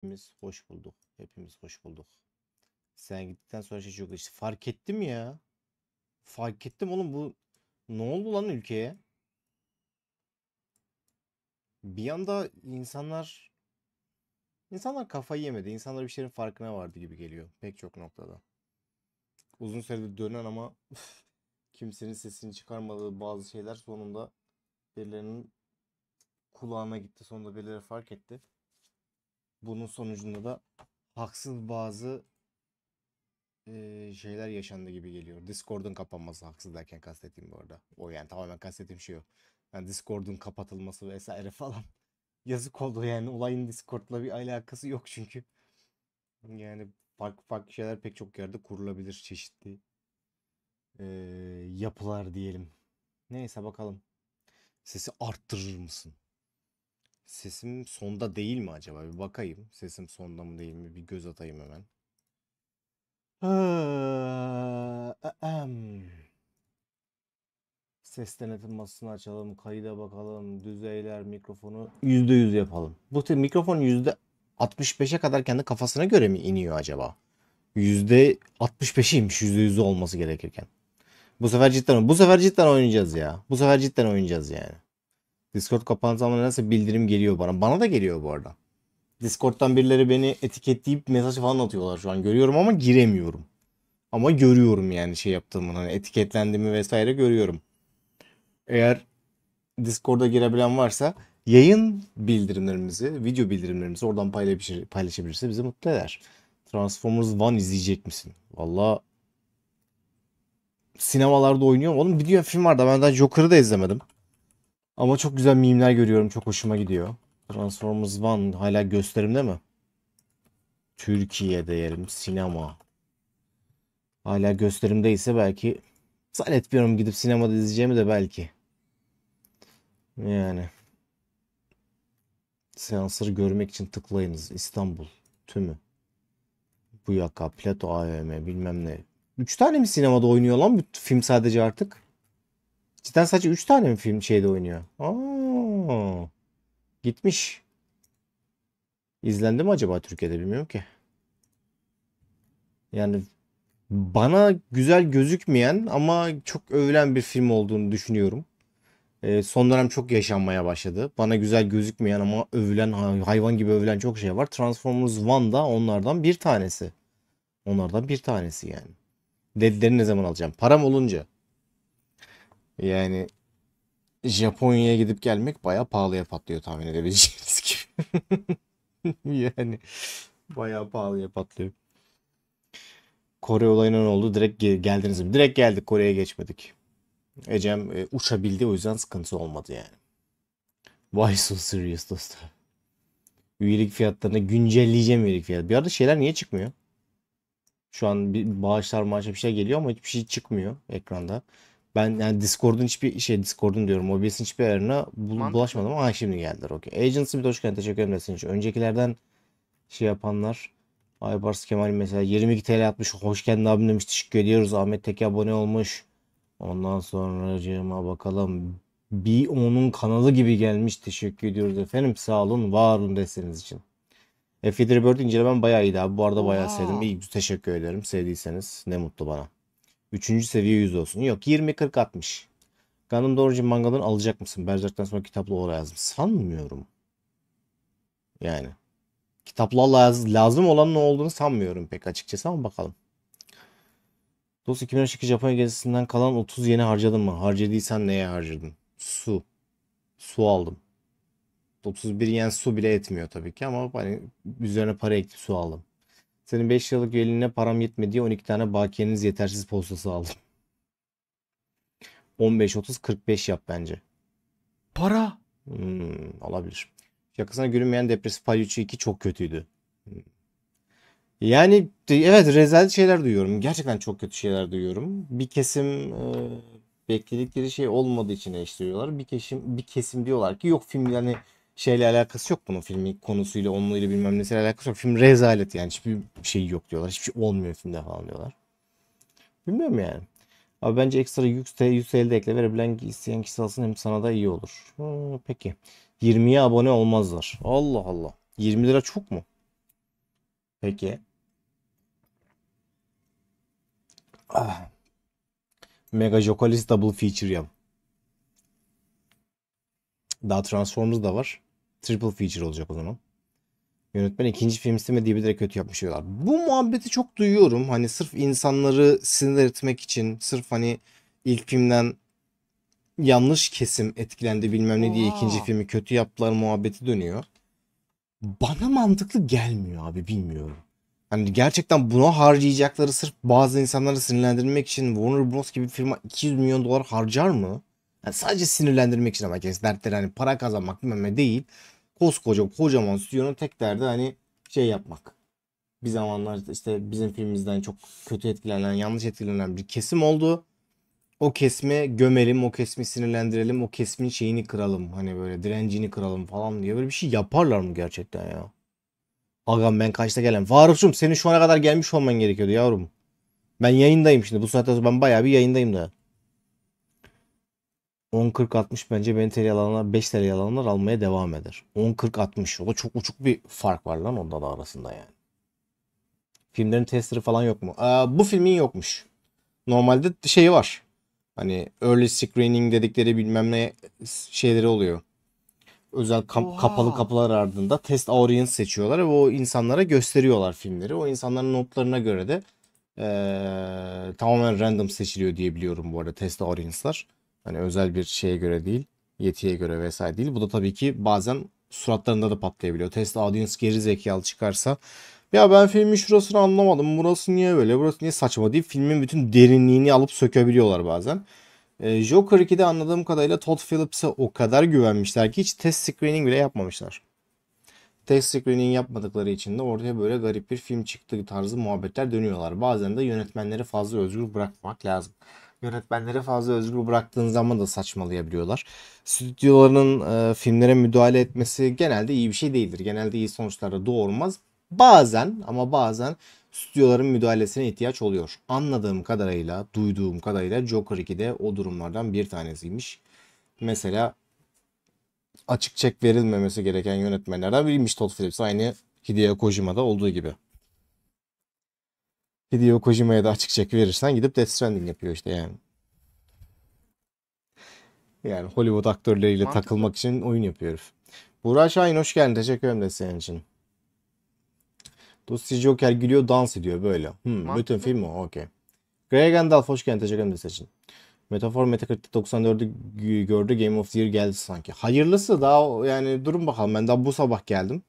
Hepimiz hoş bulduk. Hepimiz hoş bulduk. Sen gittikten sonra şey çok işte fark ettim ya. Fark ettim oğlum bu ne oldu lan ülkeye? Bir anda insanlar insanlar kafayı yemedi. İnsanlar bir şeyin farkına vardı gibi geliyor pek çok noktada. Uzun süredir dönen ama üf, kimsenin sesini çıkarmadığı bazı şeyler sonunda birilerinin kulağına gitti. Sonunda birileri fark etti bunun sonucunda da haksız bazı e, şeyler yaşandı gibi geliyor. Discord'un kapanması haksız derken kastettiğim bu arada. O yani tamamen kastettiğim şey o. Yani Discord'un kapatılması vesaire falan. Yazık oldu yani olayın Discord'la bir alakası yok çünkü. Yani farklı farklı şeyler pek çok yerde kurulabilir çeşitli e, yapılar diyelim. Neyse bakalım. Sesi arttırır mısın? Sesim sonda değil mi acaba? Bir bakayım. Sesim sonda mı değil mi? Bir göz atayım hemen. E, Ses denetim masasını açalım. Kayıda bakalım. Düzeyler, mikrofonu %100 yapalım. Bu mikrofon %65'e kadar kendi kafasına göre mi iniyor acaba? %65'iymiş %100'ü olması gerekirken. Bu sefer cidden bu sefer cidden oynayacağız ya. Bu sefer cidden oynayacağız yani. Discord kapandığı zaman nasıl bildirim geliyor bana. Bana da geliyor bu arada. Discord'dan birileri beni etiketleyip mesaj falan atıyorlar şu an. Görüyorum ama giremiyorum. Ama görüyorum yani şey yaptığımı. Hani etiketlendiğimi vesaire görüyorum. Eğer Discord'a girebilen varsa yayın bildirimlerimizi, video bildirimlerimizi oradan paylaşır, paylaşabilirse bizi mutlu eder. Transformers One izleyecek misin? Valla sinemalarda oynuyor oğlum. Video film var da ben daha Joker'ı da izlemedim. Ama çok güzel mimler görüyorum. Çok hoşuma gidiyor. Transformers One hala gösterimde mi? Türkiye diyelim sinema. Hala gösterimdeyse ise belki zannetmiyorum gidip sinemada izleyeceğimi de belki. Yani seansları görmek için tıklayınız. İstanbul tümü. bu yaka, Plato AVM bilmem ne. Üç tane mi sinemada oynuyor lan bu film sadece artık? Cidden sadece 3 tane mi film şeyde oynuyor? Aa, gitmiş. İzlendi mi acaba Türkiye'de bilmiyorum ki. Yani bana güzel gözükmeyen ama çok övülen bir film olduğunu düşünüyorum. E, son dönem çok yaşanmaya başladı. Bana güzel gözükmeyen ama övülen, hayvan gibi övülen çok şey var. Transformers One da onlardan bir tanesi. Onlardan bir tanesi yani. Dedilerini ne zaman alacağım? Param olunca. Yani Japonya'ya gidip gelmek baya pahalıya patlıyor tahmin edebileceğiniz gibi. yani baya pahalıya patlıyor. Kore olayına ne oldu? Direkt geldiniz mi? Direkt geldik Kore'ye geçmedik. Ecem e, uçabildi o yüzden sıkıntı olmadı yani. Why so serious dostlar? Üyelik fiyatlarını güncelleyeceğim üyelik fiyatı. Bir arada şeyler niye çıkmıyor? Şu an bir bağışlar maaşa bir şey geliyor ama hiçbir şey çıkmıyor ekranda. Ben yani Discord'un hiçbir şey Discord'un diyorum. Mobiles'in hiçbir yerine bulaşmadım ama şimdi geldiler. Okey. Agency bir de hoş geldin. Teşekkür ederim. Nesin için. Öncekilerden şey yapanlar. Aybars Kemal mesela 22 TL atmış. Hoş geldin abim demiş. Teşekkür ediyoruz. Ahmet tek abone olmuş. Ondan sonra sonracığıma bakalım. Bir onun kanalı gibi gelmiş. Teşekkür ediyoruz efendim. Sağ olun. Var olun desteğiniz için. F7 Rebirth incelemem bayağı iyiydi abi. Bu arada bayağı Wow. sevdim. İyi, teşekkür ederim. Sevdiyseniz ne mutlu bana. Üçüncü seviye 100 olsun. Yok 20 40 60. Ganım doğrucu mangalını alacak mısın? Bercak'tan sonra kitaplı ola yazdım. Sanmıyorum. Yani. Kitaplı lazım, lazım olanın ne olduğunu sanmıyorum pek açıkçası ama bakalım. Dost 2012 Japonya gezisinden kalan 30 yeni harcadın mı? Harcadıysan neye harcadın? Su. Su aldım. 31 yen su bile etmiyor tabii ki ama hani üzerine para ekip su aldım. Senin 5 yıllık üyeliğine param yetmedi diye 12 tane bakiyeniz yetersiz postası aldım. 15 30 45 yap bence. Para. Hmm, olabilir. Şakasına gülünmeyen depresif palyaço 2 çok kötüydü. Hmm. Yani evet rezalet şeyler duyuyorum. Gerçekten çok kötü şeyler duyuyorum. Bir kesim e, bekledikleri şey olmadığı için eleştiriyorlar. Bir kesim bir kesim diyorlar ki yok film yani şeyle alakası yok bunun filmin konusuyla onunla bilmem nesiyle alakası yok. Film rezalet yani hiçbir şey yok diyorlar. Hiçbir şey olmuyor filmde falan diyorlar. Bilmiyorum yani. Abi bence ekstra %150 de ekle verebilen isteyen kişi alsın hem sana da iyi olur. Hmm, peki. 20'ye abone olmazlar. Allah Allah. 20 lira çok mu? Peki. Ah. Mega Jokolis Double Feature yap. Daha Transformers da var. Triple feature olacak o zaman. Yönetmen ikinci film istemediği bir de kötü yapmış diyorlar. Bu muhabbeti çok duyuyorum. Hani sırf insanları sinir etmek için, sırf hani ilk filmden yanlış kesim etkilendi bilmem ne diye Aa. ikinci filmi kötü yaptılar muhabbeti dönüyor. Bana mantıklı gelmiyor abi bilmiyorum. Hani gerçekten buna harcayacakları sırf bazı insanları sinirlendirmek için Warner Bros gibi bir firma 200 milyon dolar harcar mı? Yani sadece sinirlendirmek için ama kendisi dertleri hani para kazanmak bilmem ne değil koskoca kocaman stüdyonun tek derdi hani şey yapmak. Bir zamanlar işte bizim filmimizden çok kötü etkilenen, yanlış etkilenen bir kesim oldu. O kesme gömelim, o kesmi sinirlendirelim, o kesmin şeyini kıralım. Hani böyle direncini kıralım falan diye böyle bir şey yaparlar mı gerçekten ya? Agam ben kaçta gelen? Faruk'cum senin şu ana kadar gelmiş olman gerekiyordu yavrum. Ben yayındayım şimdi. Bu saatte ben bayağı bir yayındayım da. 10-40-60 bence beni TL alanlar 5 TL alanlar almaya devam eder. 10-40-60 o da çok uçuk bir fark var lan onda da arasında yani. Filmlerin testleri falan yok mu? Ee, bu filmin yokmuş. Normalde şey var. Hani early screening dedikleri bilmem ne şeyleri oluyor. Özel kap kapalı kapılar ardında test audience seçiyorlar ve o insanlara gösteriyorlar filmleri. O insanların notlarına göre de ee, tamamen random seçiliyor diye biliyorum bu arada test audience'lar. Hani özel bir şeye göre değil, yetiye göre vesaire değil. Bu da tabii ki bazen suratlarında da patlayabiliyor. Test audience geri zekalı çıkarsa ya ben filmin şurasını anlamadım. Burası niye böyle? Burası niye saçma deyip filmin bütün derinliğini alıp sökebiliyorlar bazen. E, Joker 2'de anladığım kadarıyla Todd Phillips'e o kadar güvenmişler ki hiç test screening bile yapmamışlar. Test screening yapmadıkları için de ortaya böyle garip bir film çıktığı tarzı muhabbetler dönüyorlar. Bazen de yönetmenleri fazla özgür bırakmak lazım. Yönetmenlere fazla özgür bıraktığın zaman da saçmalayabiliyorlar. Stüdyoların e, filmlere müdahale etmesi genelde iyi bir şey değildir. Genelde iyi sonuçlara doğurmaz. Bazen ama bazen stüdyoların müdahalesine ihtiyaç oluyor. Anladığım kadarıyla, duyduğum kadarıyla Joker 2'de o durumlardan bir tanesiymiş. Mesela açık çek verilmemesi gereken yönetmenlerden biriymiş Todd Phillips. Aynı Hideo Kojima'da olduğu gibi. Hideo Kojima'ya da açık çek verirsen gidip Death Stranding yapıyor işte yani. Yani Hollywood aktörleriyle Mantıklı. takılmak için oyun yapıyor herif. Burak Şahin hoş geldin. Teşekkür ederim senin için. Dusty Joker gülüyor dans ediyor böyle. Hmm, Mantıklı. bütün film o. Okey. Grey Gandalf hoş geldin. Teşekkür ederim senin için. Metafor Metacritic 94'ü gördü. Game of the Year geldi sanki. Hayırlısı daha yani durum bakalım. Ben daha bu sabah geldim.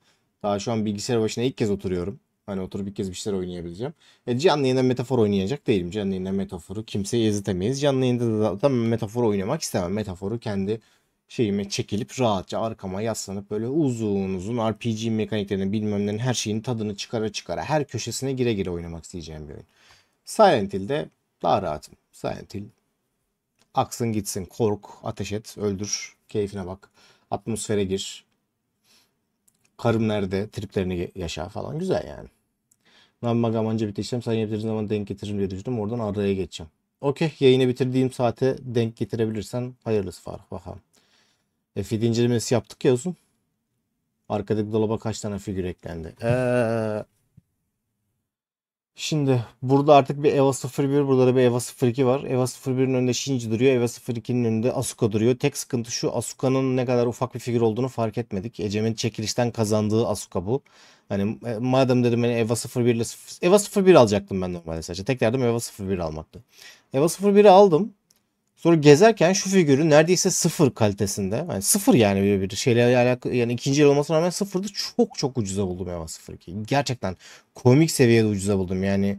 Daha şu an bilgisayar başına ilk kez oturuyorum. Hani oturup bir kez bir şeyler oynayabileceğim. E, canlı yayında metafor oynayacak değilim. Canlı yayında metaforu kimseye ezitemeyiz. Canlı yayında da zaten metafor oynamak istemem. Metaforu kendi şeyime çekilip rahatça arkama yaslanıp böyle uzun uzun RPG mekaniklerini bilmem ne her şeyin tadını çıkara çıkara her köşesine gire gire oynamak isteyeceğim bir oyun. Silent Hill'de daha rahatım. Silent Hill aksın gitsin kork ateş et öldür keyfine bak atmosfere gir Karım nerede? Triplerini yaşa falan. Güzel yani. Namma gamanca biteceğim. Sen yaptığın zaman denk getiririm diye düşündüm. Oradan araya geçeceğim. Okey. Yayını bitirdiğim saate denk getirebilirsen hayırlısı Faruk. Bakalım. E, feed incelemesi yaptık ya uzun. Arkadaki dolaba kaç tane figür eklendi? Eee... Şimdi burada artık bir EVA 01 burada da bir EVA 02 var. EVA 01'in önünde Shinji duruyor. EVA 02'nin önünde Asuka duruyor. Tek sıkıntı şu Asuka'nın ne kadar ufak bir figür olduğunu fark etmedik. Ecem'in çekilişten kazandığı Asuka bu. Hani e, madem dedim ben hani EVA 01 ile EVA 01 alacaktım ben normalde sadece. Tek derdim EVA 01 almaktı. EVA 01'i aldım. Sonra gezerken şu figürün neredeyse sıfır kalitesinde. Yani sıfır yani bir, bir şeyle alakalı yani ikinci el olmasına rağmen sıfırdı. Çok çok ucuza buldum Eva ki Gerçekten komik seviyede ucuza buldum. Yani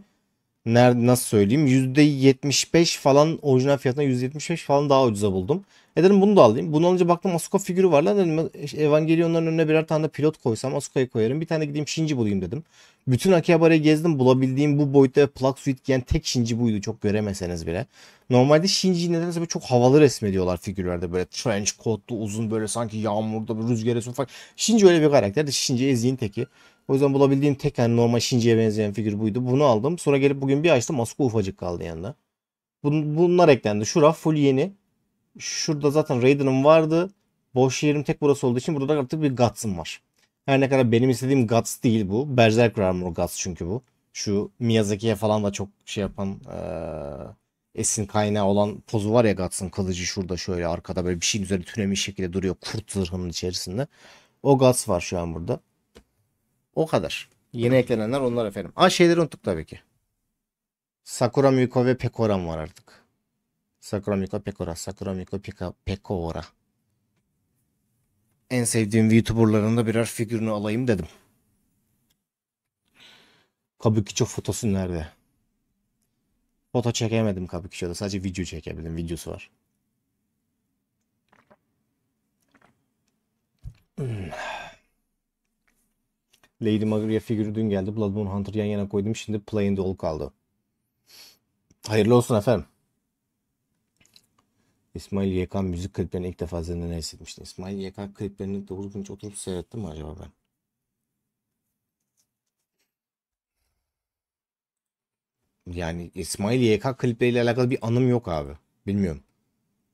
nerede nasıl söyleyeyim %75 falan orijinal fiyatına %75 falan daha ucuza buldum. E dedim bunu da alayım. Bunu alınca baktım Asuka figürü var lan dedim. E, şey, Evangelion'ların önüne birer tane de pilot koysam Asuka'yı koyarım. Bir tane gideyim Shinji bulayım dedim. Bütün Akihabara'yı gezdim. Bulabildiğim bu boyutta ve plug suite giyen tek Shinji buydu. Çok göremeseniz bile. Normalde Shinji'yi nedense böyle çok havalı resmediyorlar figürlerde. Böyle trench coatlu uzun böyle sanki yağmurda bir rüzgar esiyor falan. Shinji öyle bir karakterdi. Shinji eziğin teki. O yüzden bulabildiğim tek yani normal Shinji'ye benzeyen figür buydu. Bunu aldım. Sonra gelip bugün bir açtım. Asuka ufacık kaldı yanında. Bun, bunlar eklendi. Şura full yeni. Şurada zaten Raiden'ım vardı. Boş yerim tek burası olduğu için burada da artık bir Guts'ım var. Her ne kadar benim istediğim Guts değil bu. Berserk Armor Guts çünkü bu. Şu Miyazaki'ye falan da çok şey yapan ee, esin kaynağı olan pozu var ya Guts'ın kılıcı şurada şöyle arkada böyle bir şeyin üzerinde türemiş şekilde duruyor kurt zırhının içerisinde. O Guts var şu an burada. O kadar. Yeni eklenenler onlar efendim. Aa şeyleri unuttuk tabii ki. Sakura Miko ve Pekoram var artık. Sakura Miko Pekora. Sakura Miko Pika, Pekora. En sevdiğim YouTuber'ların da birer figürünü alayım dedim. Kabukicho fotosu nerede? Foto çekemedim Kabukicho'da. Sadece video çekebildim. Videosu var. Hmm. Lady Maria figürü dün geldi. Bloodborne Hunter yan yana koydum. Şimdi Playing Doll kaldı. Hayırlı olsun efendim. İsmail YK müzik kliplerini ilk defa ne hissetmiştim. İsmail YK kliplerini doğru gün oturup seyrettim mi acaba ben? Yani İsmail YK klipleriyle alakalı bir anım yok abi. Bilmiyorum.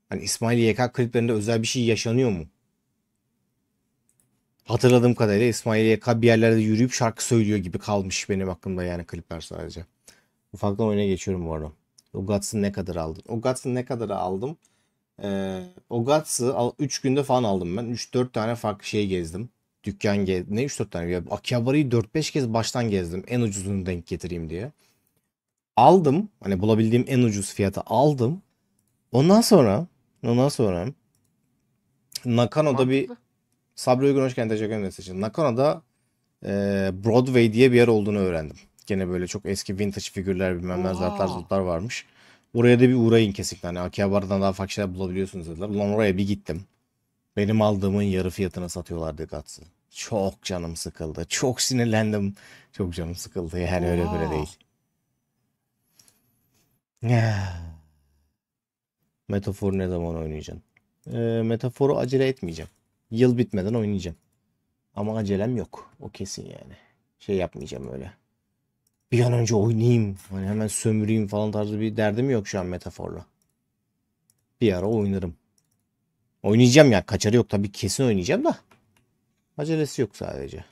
Hani İsmail YK kliplerinde özel bir şey yaşanıyor mu? hatırladığım kadarıyla İsmail YK bir yerlerde yürüyüp şarkı söylüyor gibi kalmış benim aklımda yani klipler sadece. Ufaktan oyuna geçiyorum bu arada. Ogats'ı ne kadar aldın? Ogats'ı ne kadar aldım? Ee, Ogats'ı 3 günde falan aldım ben. 3-4 tane farklı şey gezdim. Dükkan gezdim. Ne 3-4 tane? Ya, Akihabara'yı 4-5 kez baştan gezdim. En ucuzunu denk getireyim diye. Aldım. Hani bulabildiğim en ucuz fiyata aldım. Ondan sonra ondan sonra Nakano'da Mantıklı. bir Sabri Uygun hoş geldin. Teşekkür ederim için. Nakona'da e, Broadway diye bir yer olduğunu öğrendim. Gene böyle çok eski vintage figürler bilmem ne zartlar zurtlar varmış. Oraya da bir uğrayın kesinlikle. Hani Akihabara'dan daha farklı şeyler bulabiliyorsunuz dediler. Ulan oraya bir gittim. Benim aldığımın yarı fiyatına satıyorlardı katsı. Çok canım sıkıldı. Çok sinirlendim. Çok canım sıkıldı. Yani Aa. öyle böyle değil. Metafor ne zaman oynayacaksın? E, metaforu acele etmeyeceğim. Yıl bitmeden oynayacağım. Ama acelem yok. O kesin yani. Şey yapmayacağım öyle. Bir an önce oynayayım. Hani hemen sömüreyim falan tarzı bir derdim yok şu an metaforla. Bir ara oynarım. Oynayacağım ya. Kaçarı yok. Tabii kesin oynayacağım da. Acelesi yok sadece.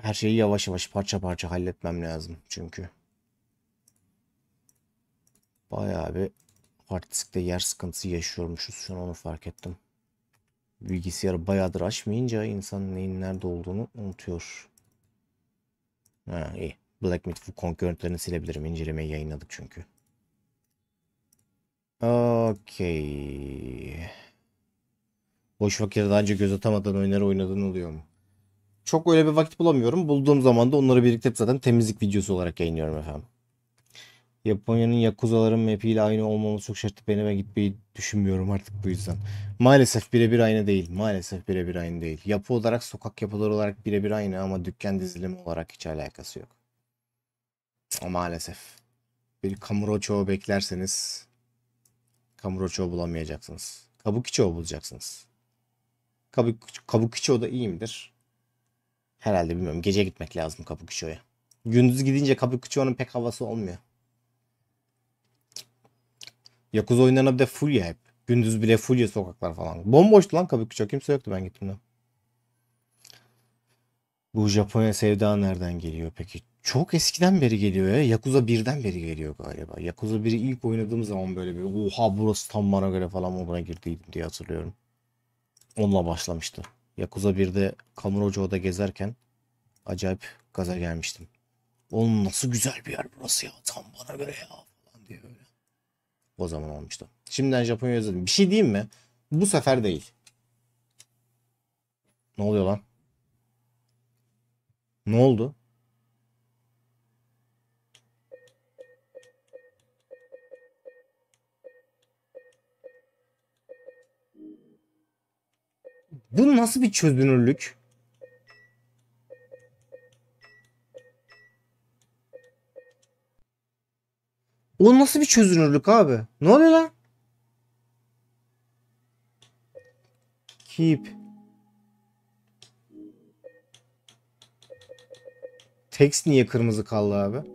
Her şeyi yavaş yavaş parça parça halletmem lazım çünkü. Bayağı bir Partisikte yer sıkıntısı yaşıyormuşuz. Şu an onu fark ettim. Bilgisayarı bayağıdır açmayınca insan neyin nerede olduğunu unutuyor. Ha iyi. Black Myth Wukong görüntülerini silebilirim. İncelemeyi yayınladık çünkü. Okey. Boş vakitte daha önce göz atamadan oyunları oynadığın oluyor mu? Çok öyle bir vakit bulamıyorum. Bulduğum zaman da onları biriktirip zaten temizlik videosu olarak yayınlıyorum efendim. Japonya'nın Yakuzaların ile aynı olmaması çok şaşırttı. Benime gitmeyi düşünmüyorum artık bu yüzden. Maalesef birebir aynı değil. Maalesef birebir aynı değil. Yapı olarak, sokak yapıları olarak birebir aynı ama dükkan dizilimi olarak hiç alakası yok. o Maalesef. Bir kamuroço beklerseniz kamuroço bulamayacaksınız. Kabukiço bulacaksınız. Kabuk, Kabukiço da iyi midir Herhalde bilmiyorum. Gece gitmek lazım Kabukiço'ya. Gündüz gidince Kabukiço'nun pek havası olmuyor. Yakuza oyunlarına bir de full ya hep. Gündüz bile full ya sokaklar falan. Bomboştu lan Kabukicho. Kimse yoktu ben gittim gittiğimde. Bu Japonya sevda nereden geliyor peki? Çok eskiden beri geliyor ya. Yakuza 1'den beri geliyor galiba. Yakuza 1'i ilk oynadığım zaman böyle bir oha burası tam bana göre falan moduna girdiydim diye hatırlıyorum. Onunla başlamıştı. Yakuza 1'de Kamuroco'da gezerken acayip gaza gelmiştim. Oğlum nasıl güzel bir yer burası ya. Tam bana göre ya o zaman olmuştu. Şimdiden Japonya özledim. Bir şey diyeyim mi? Bu sefer değil. Ne oluyor lan? Ne oldu? Bu nasıl bir çözünürlük? O nasıl bir çözünürlük abi? Ne oluyor lan? Keep. Text niye kırmızı kaldı abi?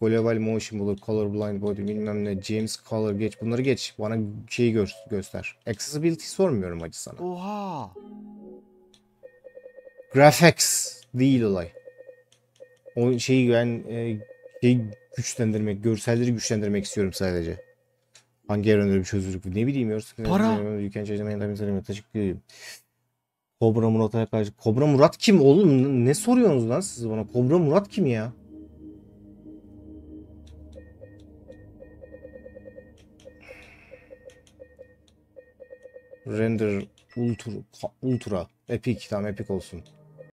Global motion bulur, color blind body bilmem ne, James color geç. Bunları geç. Bana şeyi gö göster. Accessibility sormuyorum acı sana. Oha. Graphics değil olay. O şeyi ben e, şey, güçlendirmek, görselleri güçlendirmek istiyorum sadece. Hangi evrende bir çözülük bu? Ne bileyim yorusu. Para. Yüken çeşitli hendami selam Kobra Murat'a karşı. Kobra Murat kim oğlum? Ne soruyorsunuz lan siz bana? Kobra Murat kim ya? Render Ultra, Ultra Epic tamam Epic olsun.